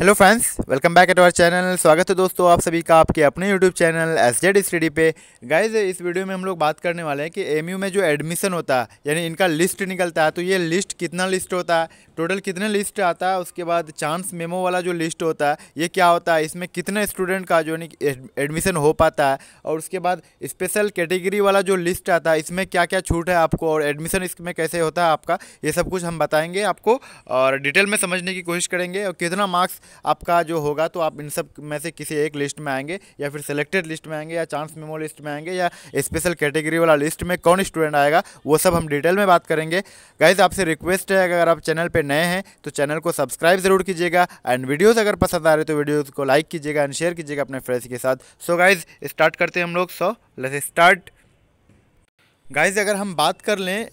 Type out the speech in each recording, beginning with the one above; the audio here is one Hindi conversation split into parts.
hello friends welcome back at our channel स्वागत है दोस्तों आप सभी का आपके अपने YouTube channel S Z study पे गाइज इस वीडियो में हम लोग बात करने वाले हैं कि एमयू में जो एडमिशन होता है यानी इनका लिस्ट निकलता है तो ये लिस्ट कितना लिस्ट होता है टोटल कितने लिस्ट आता है उसके बाद चांस मेमो वाला जो लिस्ट होता है ये क्या होता है इसमें कितने स्टूडेंट का जो एडमिशन हो पाता है और उसके बाद स्पेशल कैटेगरी वाला जो लिस्ट आता है इसमें क्या क्या छूट है आपको और एडमिशन इसमें कैसे होता है आपका ये सब कुछ हम बताएंगे आपको और डिटेल में समझने की कोशिश करेंगे और कितना मार्क्स आपका जो होगा तो आप इन सब में से किसी एक लिस्ट में आएंगे या फिर सेलेक्टेड लिस्ट में आएंगे या चांस मेमो लिस्ट में आएंगे या स्पेशल कैटेगरी वाला लिस्ट में कौन स्टूडेंट आएगा वो सब हम डिटेल में बात करेंगे गाइज आपसे रिक्वेस्ट है अगर आप चैनल पर नए हैं तो चैनल को सब्सक्राइब ज़रूर कीजिएगा एंड वीडियोज़ अगर पसंद आ रहे तो वीडियोज़ को लाइक कीजिएगा एंड शेयर कीजिएगा अपने फ्रेंड्स के साथ सो गाइज स्टार्ट करते हैं हम लोग सो लेट स्टार्ट गाइज अगर हम बात कर लें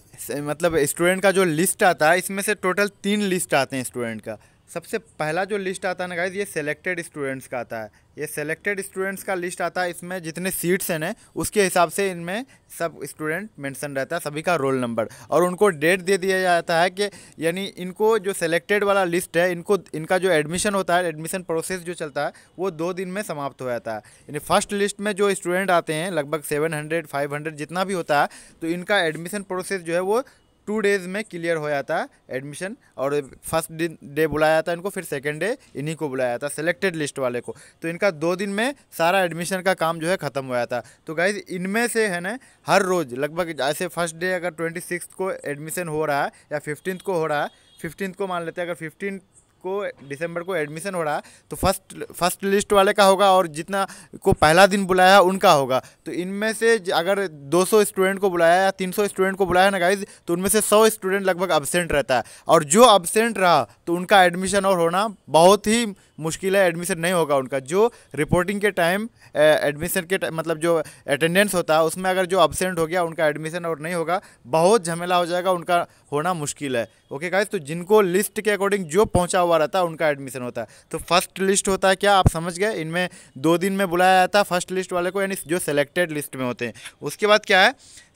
मतलब स्टूडेंट का जो लिस्ट आता है इसमें से टोटल तीन लिस्ट आते हैं स्टूडेंट का सबसे पहला जो लिस्ट आता है ना गाइज ये सेलेक्टेड स्टूडेंट्स का आता है ये सेलेक्टेड स्टूडेंट्स का लिस्ट आता है इसमें जितने सीट्स हैं ना उसके हिसाब से इनमें सब स्टूडेंट मेंशन रहता है सभी का रोल नंबर और उनको डेट दे दिया जाता है कि यानी इनको जो सेलेक्टेड वाला लिस्ट है इनको इनका जो एडमिशन होता है एडमिशन प्रोसेस जो चलता है वो दो दिन में समाप्त हो जाता है यानी फर्स्ट लिस्ट में जो स्टूडेंट आते हैं लगभग सेवन हंड्रेड फाइव हंड्रेड जितना भी होता है तो इनका एडमिशन प्रोसेस जो है वो टू डेज़ में क्लियर हो जाता है एडमिशन और फर्स्ट दिन डे बुलाया जाता है इनको फिर सेकेंड डे इन्हीं को बुलाया जाता है सेलेक्टेड लिस्ट वाले को तो इनका दो दिन में सारा एडमिशन का काम जो है ख़त्म हो जाता है तो गाइज इनमें से है ना हर रोज़ लगभग ऐसे फर्स्ट डे अगर ट्वेंटी को एडमिशन हो रहा है या फिफ्टीन को हो रहा है फिफ्टीन को मान लेते हैं अगर फिफ्टीन को दिसंबर को एडमिशन हो रहा है तो फर्स्ट फर्स्ट लिस्ट वाले का होगा और जितना को पहला दिन बुलाया उनका होगा तो इनमें से अगर 200 स्टूडेंट को बुलाया या 300 स्टूडेंट को बुलाया ना गाइज तो उनमें से 100 स्टूडेंट लगभग एबसेंट रहता है और जो अबसेंट रहा तो उनका एडमिशन और होना बहुत ही मुश्किल है एडमिशन नहीं होगा उनका जो रिपोर्टिंग के टाइम एडमिशन के टाइम मतलब जो अटेंडेंस होता है उसमें अगर जो अब्सेंट हो गया उनका एडमिशन और नहीं होगा बहुत झमेला हो जाएगा उनका होना मुश्किल है ओके गाइज तो जिनको लिस्ट के अकॉर्डिंग जो पहुँचा हुआ हुआ रहता है उनका एडमिशन होता है तो फर्स्ट लिस्ट होता है क्या आप समझ गए इनमें दो दिन में बुलाया जाता है फर्स्ट लिस्ट वाले को यानी जो सेलेक्टेड लिस्ट में होते हैं उसके बाद क्या है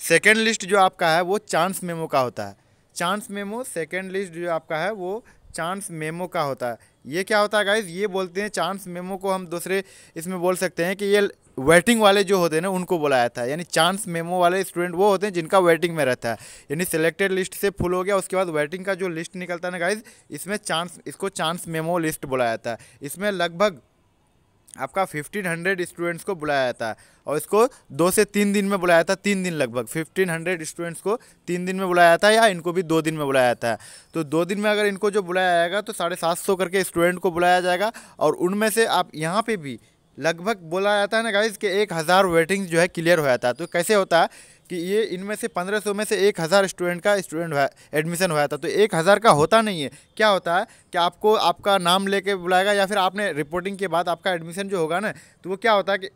सेकेंड लिस्ट जो आपका है वो चांस मेमो का होता है चांस मेमो सेकेंड लिस्ट जो आपका है वो चांस मेमो का होता है ये क्या होता है गाइज ये बोलते हैं चांस मेमो को हम दूसरे इसमें बोल सकते हैं कि ये वेटिंग वाले जो होते हैं ना उनको बुलाया था यानी चांस मेमो वाले स्टूडेंट वो होते हैं जिनका वेटिंग में रहता है यानी सिलेक्टेड लिस्ट से फुल हो गया उसके बाद वेटिंग का जो लिस्ट निकलता है ना गाइज इसमें चांस इसको चांस मेमो लिस्ट बुलाया था इसमें लगभग आपका फिफ्टीन हंड्रेड स्टूडेंट्स को बुलाया था और इसको दो से तीन दिन में बुलाया था तीन दिन लगभग फिफ्टीन हंड्रेड स्टूडेंट्स को तीन दिन में बुलाया था या इनको भी दो दिन में बुलाया था तो दो दिन में अगर इनको जो बुलाया जाएगा तो साढ़े सात सौ करके स्टूडेंट को बुलाया जाएगा और उनमें से आप यहाँ पे भी लगभग बोला जाता है ना गाइज कि एक हज़ार वेटिंग जो है क्लियर हो जाता है तो कैसे होता है कि ये इनमें से पंद्रह सौ में से एक हज़ार स्टूडेंट का स्टूडेंट हुआ एडमिशन हुआ था तो एक हज़ार का होता नहीं है क्या होता है कि आपको आपका नाम लेके बुलाएगा या फिर आपने रिपोर्टिंग के बाद आपका एडमिशन जो होगा ना तो वो क्या होता है कि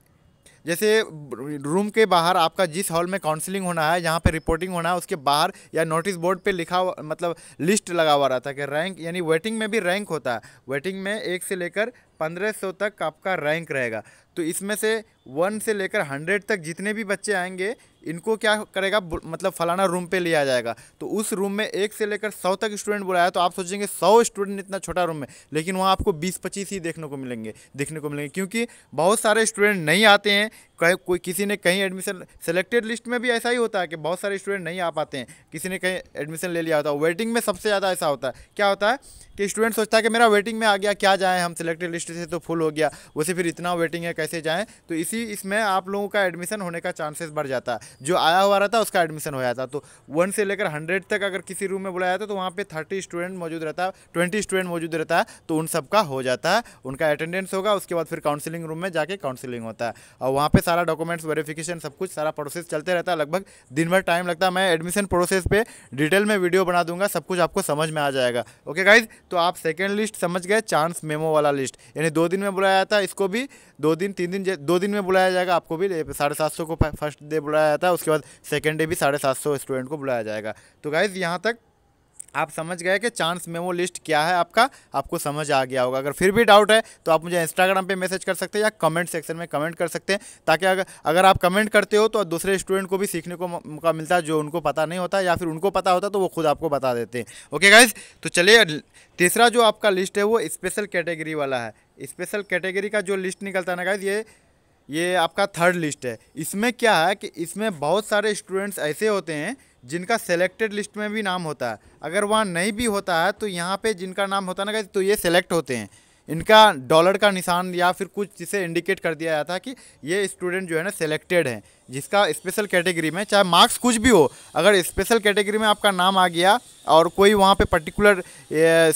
जैसे रूम के बाहर आपका जिस हॉल में काउंसलिंग होना है जहाँ पे रिपोर्टिंग होना है उसके बाहर या नोटिस बोर्ड पे लिखा हुआ मतलब लिस्ट लगा हुआ रहता है कि रैंक यानी वेटिंग में भी रैंक होता है वेटिंग में एक से लेकर 1500 तक आपका रैंक रहेगा तो इसमें से वन से लेकर हंड्रेड तक जितने भी बच्चे आएंगे इनको क्या करेगा मतलब फलाना रूम पे लिया जाएगा तो उस रूम में एक से लेकर सौ तक स्टूडेंट बुलाया तो आप सोचेंगे सौ स्टूडेंट इतना छोटा रूम में लेकिन वहाँ आपको बीस पच्चीस ही देखने को मिलेंगे देखने को मिलेंगे क्योंकि बहुत सारे स्टूडेंट नहीं आते हैं कोई किसी ने कहीं एडमिशन सेलेक्टेड लिस्ट में भी ऐसा ही होता है कि बहुत सारे स्टूडेंट नहीं आ पाते हैं किसी ने कहीं एडमिशन ले लिया होता है वेटिंग में सबसे ज़्यादा ऐसा होता है क्या होता है कि स्टूडेंट सोचता है कि मेरा वेटिंग में आ गया क्या जाएँ हम सेलेक्टेड लिस्ट लिस्ट से तो फुल हो गया वैसे फिर इतना वेटिंग है कैसे जाएँ तो इसी इसमें आप लोगों का एडमिशन होने का चांसेस बढ़ जाता है जो आया हुआ रहता उसका एडमिशन हो जाता तो वन से लेकर हंड्रेड तक अगर किसी रूम में बुलाया जाता तो वहाँ पर थर्टी स्टूडेंट मौजूद रहता है ट्वेंटी स्टूडेंट मौजूद रहता है तो उन सबका हो जाता है उनका अटेंडेंस होगा उसके बाद फिर काउंसिलिंग रूम में जाके काउंसिलिंग होता है और वहाँ पर सारा डॉक्यूमेंट्स वेरिफिकेशन सब कुछ सारा प्रोसेस चलते रहता है लगभग दिन भर टाइम लगता है मैं एडमिशन प्रोसेस पे डिटेल में वीडियो बना दूंगा सब कुछ आपको समझ में आ जाएगा ओके गाइज तो आप सेकेंड लिस्ट समझ गए चांस मेमो वाला लिस्ट यानी दो दिन में बुलाया जाता है इसको भी दो दिन तीन दिन दो दिन में बुलाया जाएगा आपको भी साढ़े सात सौ को फर्स्ट डे बुलाया जाता है उसके बाद सेकेंड डे भी साढ़े सात सौ स्टूडेंट को बुलाया जाएगा तो गाइज़ यहाँ तक आप समझ गए कि चांस में वो लिस्ट क्या है आपका आपको समझ आ गया होगा अगर फिर भी डाउट है तो आप मुझे इंस्टाग्राम पे मैसेज कर सकते हैं या कमेंट सेक्शन में कमेंट कर सकते हैं ताकि अगर अगर आप कमेंट करते हो तो दूसरे स्टूडेंट को भी सीखने को मौका मिलता है जो उनको पता नहीं होता या फिर उनको पता होता तो वो खुद आपको बता देते हैं ओके गाइज तो चलिए तीसरा जो आपका लिस्ट है वो स्पेशल कैटेगरी वाला है स्पेशल कैटेगरी का जो लिस्ट निकलता है ना गाइज ये ये आपका थर्ड लिस्ट है इसमें क्या है कि इसमें बहुत सारे स्टूडेंट्स ऐसे होते हैं जिनका सेलेक्टेड लिस्ट में भी नाम होता है अगर वहाँ नहीं भी होता है तो यहाँ पे जिनका नाम होता है ना गाइज तो ये सेलेक्ट होते हैं इनका डॉलर का निशान या फिर कुछ जिसे इंडिकेट कर दिया जाता है कि ये स्टूडेंट जो है ना सेलेक्टेड हैं जिसका स्पेशल कैटेगरी में चाहे मार्क्स कुछ भी हो अगर स्पेशल कैटेगरी में आपका नाम आ गया और कोई वहाँ पे पर्टिकुलर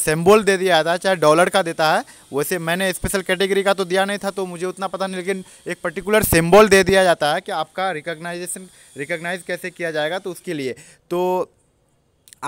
सिंबल दे दिया जाता है चाहे डॉलर का देता है वैसे मैंने स्पेशल कैटेगरी का तो दिया नहीं था तो मुझे उतना पता नहीं लेकिन एक पर्टिकुलर सिम्बॉल दे दिया जाता है कि आपका रिकग्नाइजेशन रिकोगनाइज कैसे किया जाएगा तो उसके लिए तो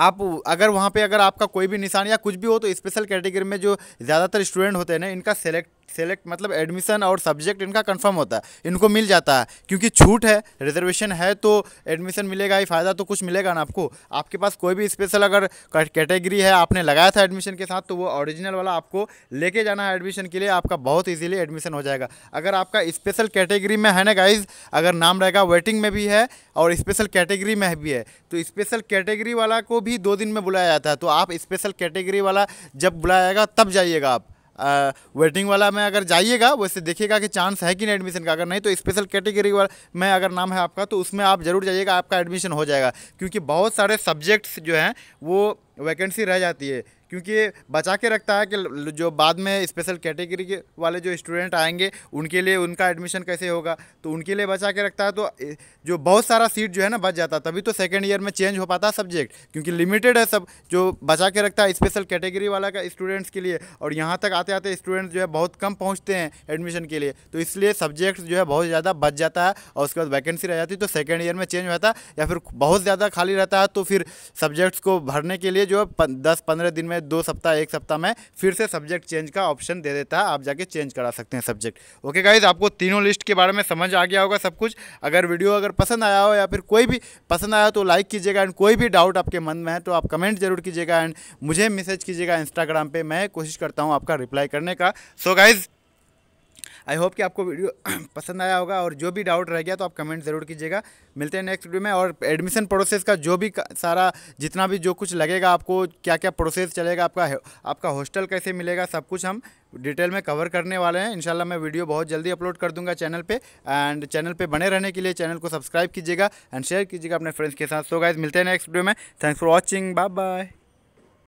आप अगर वहाँ पे अगर आपका कोई भी निशान या कुछ भी हो तो स्पेशल कैटेगरी में जो ज़्यादातर स्टूडेंट होते हैं ना इनका सेलेक्ट सेलेक्ट मतलब एडमिशन और सब्जेक्ट इनका कंफर्म होता है इनको मिल जाता है क्योंकि छूट है रिजर्वेशन है तो एडमिशन मिलेगा ही फ़ायदा तो कुछ मिलेगा ना आपको आपके पास कोई भी स्पेशल अगर कैटेगरी है आपने लगाया था एडमिशन के साथ तो वो ओरिजिनल वाला आपको लेके जाना है एडमिशन के लिए आपका बहुत ईजिली एडमिशन हो जाएगा अगर आपका स्पेशल कैटेगरी में है ना गाइज अगर नाम रहेगा वेटिंग में भी है और स्पेशल कैटेगरी में भी है तो स्पेशल कैटेगरी वाला को भी दो दिन में बुलाया जाता है तो आप स्पेशल कैटेगरी वाला जब बुलाया जाएगा तब जाइएगा आप वेटिंग वाला में अगर जाइएगा वैसे देखिएगा कि चांस है कि नहीं एडमिशन का अगर नहीं तो स्पेशल कैटेगरी में अगर नाम है आपका तो उसमें आप ज़रूर जाइएगा आपका एडमिशन हो जाएगा क्योंकि बहुत सारे सब्जेक्ट्स जो हैं वो वैकेंसी रह जाती है क्योंकि बचा के रखता है कि जो बाद में स्पेशल कैटेगरी के वाले जो स्टूडेंट आएंगे उनके लिए उनका एडमिशन कैसे होगा तो उनके लिए बचा के रखता है तो जो बहुत सारा सीट जो है ना बच जाता है तभी तो सेकेंड ईयर में चेंज हो पाता है सब्जेक्ट क्योंकि लिमिटेड है सब जो बचा के रखता है स्पेशल कैटेगरी वाला का स्टूडेंट्स के लिए और यहाँ तक आते आते स्टूडेंट्स जो है बहुत कम पहुँचते हैं एडमिशन के लिए तो इसलिए सब्जेक्ट्स जो है बहुत ज़्यादा बच जाता है और उसके बाद वैकेंसी रह जाती तो सेकेंड ईयर में चेंज हो जाता है या फिर बहुत ज़्यादा खाली रहता है तो फिर सब्जेक्ट्स को भरने के लिए जो है दस पंद्रह दिन में में दो सप्ताह एक सप्ताह में फिर से सब्जेक्ट चेंज का ऑप्शन दे देता है आप जाके चेंज करा सकते हैं सब्जेक्ट ओके गाइज आपको तीनों लिस्ट के बारे में समझ आ गया होगा सब कुछ अगर वीडियो अगर पसंद आया हो या फिर कोई भी पसंद आया तो लाइक कीजिएगा एंड कोई भी डाउट आपके मन में है तो आप कमेंट जरूर कीजिएगा एंड मुझे मैसेज कीजिएगा इंस्टाग्राम पर मैं कोशिश करता हूँ आपका रिप्लाई करने का so so guys I hope कि आपको वीडियो पसंद आया होगा और जो भी डाउट रह गया तो आप कमेंट ज़रूर कीजिएगा मिलते हैं नेक्स्ट वीडियो में और एडमिशन प्रोसेस का जो भी सारा जितना भी जो कुछ लगेगा आपको क्या क्या प्रोसेस चलेगा आपका आपका हॉस्टल कैसे मिलेगा सब कुछ हम डिटेल में कवर करने वाले हैं इंशाल्लाह मैं वीडियो बहुत जल्दी अपलोड कर दूंगा चैनल पे एंड चैनल पे बने रहने के लिए चैनल को सब्सक्राइब कीजिएगा एंड शेयर कीजिएगा अपने फ्रेंड्स के साथ सो so गाइज मिलते हैं नेक्स्ट वीडियो में thanks for watching bye bye